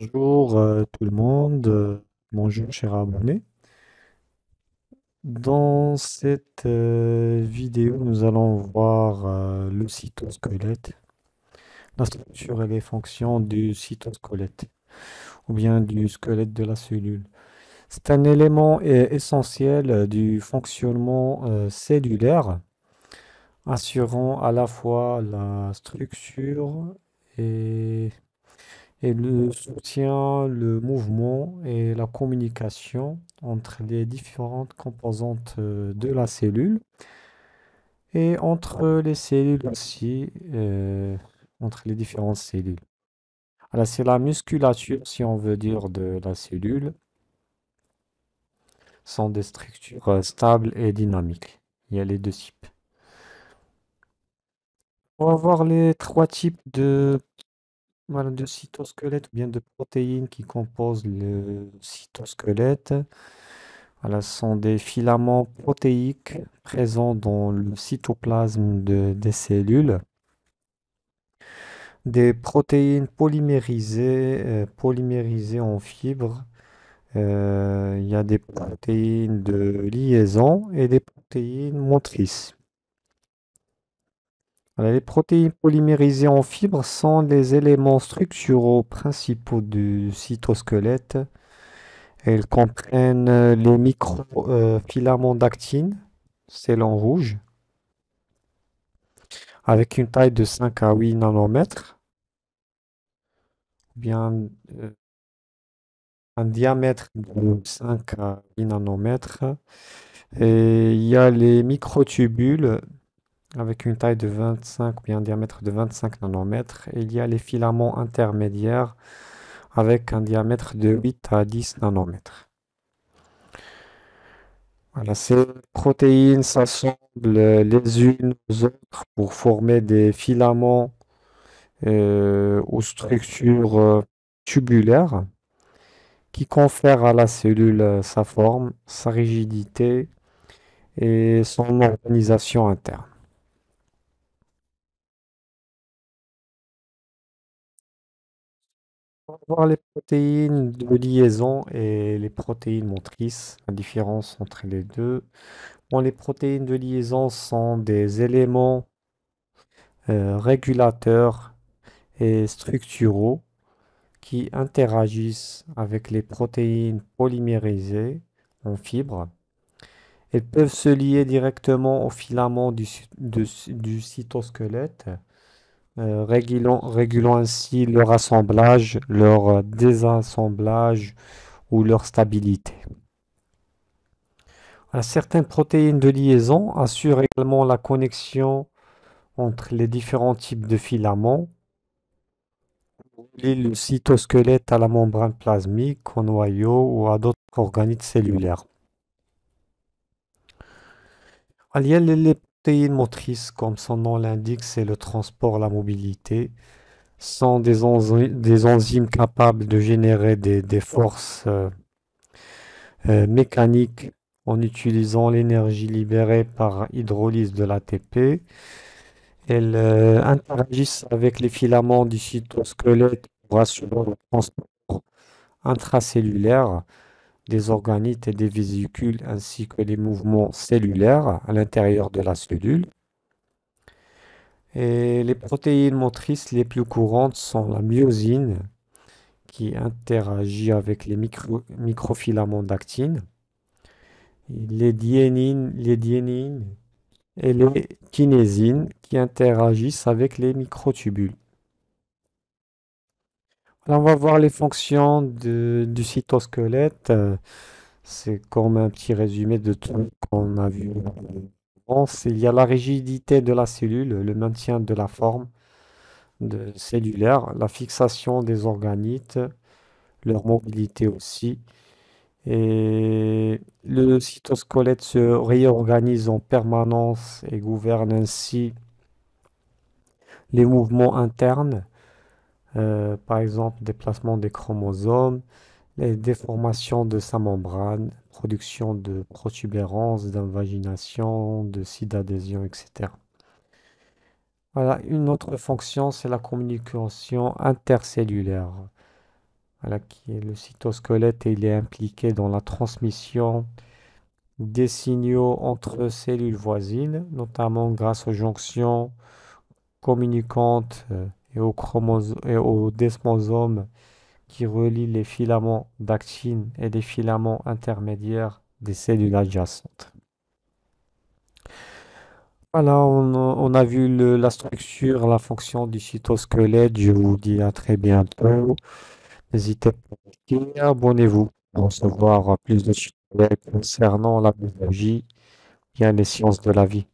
Bonjour euh, tout le monde, euh, bonjour chers abonnés. Dans cette euh, vidéo, nous allons voir le cytosquelette, la structure et les fonctions du cytosquelette, ou bien du squelette de la cellule. C'est un élément essentiel du fonctionnement cellulaire, assurant à la fois la structure et et le soutien, le mouvement et la communication entre les différentes composantes euh, de la cellule et entre euh, les cellules aussi, euh, entre les différentes cellules. Alors c'est la musculature, si on veut dire, de la cellule, sont des structures stables et dynamiques. Il y a les deux types. On va voir les trois types de voilà, de cytosquelette ou bien de protéines qui composent le cytosquelette. Voilà, ce sont des filaments protéiques présents dans le cytoplasme des cellules. Des protéines polymérisées, euh, polymérisées en fibres. Euh, il y a des protéines de liaison et des protéines motrices les protéines polymérisées en fibres sont les éléments structuraux principaux du cytosquelette. Elles comprennent les microfilaments d'actine, d'actine, l'en rouge, avec une taille de 5 à 8 nanomètres, bien euh, un diamètre de 5 à 8 nanomètres. Et il y a les microtubules avec une taille de 25 ou un diamètre de 25 nanomètres. il y a les filaments intermédiaires avec un diamètre de 8 à 10 nanomètres. Voilà, ces protéines s'assemblent les unes aux autres pour former des filaments euh, aux structures euh, tubulaires qui confèrent à la cellule euh, sa forme, sa rigidité et son organisation interne. On va voir les protéines de liaison et les protéines motrices, la différence entre les deux. les protéines de liaison sont des éléments euh, régulateurs et structuraux qui interagissent avec les protéines polymérisées en fibres. Elles peuvent se lier directement aux filaments du cytosquelette euh, régulant, ainsi leur assemblage, leur euh, désassemblage ou leur stabilité. certaines protéines de liaison assurent également la connexion entre les différents types de filaments, le cytosquelette à la membrane plasmique, au noyau ou à d'autres organites cellulaires. Les protéines motrices, comme son nom l'indique, c'est le transport, la mobilité, sont des, enzymes capables de générer des, forces euh, euh, mécaniques en utilisant l'énergie libérée par hydrolyse de l'ATP. Elles euh, interagissent avec les filaments du cytosquelette pour assurer le transport intracellulaire des organites et des vésicules ainsi que les mouvements cellulaires à l'intérieur de la cellule. Et les protéines motrices les plus courantes sont la myosine qui interagit avec les microfilaments d'actine, les diénines les et les kinésines qui interagissent avec les microtubules. Alors on va voir les fonctions du cytosquelette. Euh, c'est comme un petit résumé de tout qu'on a vu. il y a la rigidité de la cellule, le maintien de la forme cellulaire, la fixation des organites, leur mobilité aussi. Et le cytosquelette se réorganise en permanence et gouverne ainsi les mouvements internes euh, par exemple déplacement des chromosomes, les déformations de sa membrane, production de protubérances, d'invagination, de sites d'adhésion, etc. Voilà, une autre fonction, c'est la communication intercellulaire, voilà, qui est le cytosquelette et il est impliqué dans la transmission des signaux entre cellules voisines, notamment grâce aux jonctions communicantes. Euh, et au, et desmosome qui relie les filaments d'actine et les filaments intermédiaires des cellules adjacentes. Voilà, on, a vu la structure, la fonction du cytosquelette. Je vous dis à très bientôt. N'hésitez pas à vous pour recevoir plus de sujets concernant la biologie et les sciences de la vie.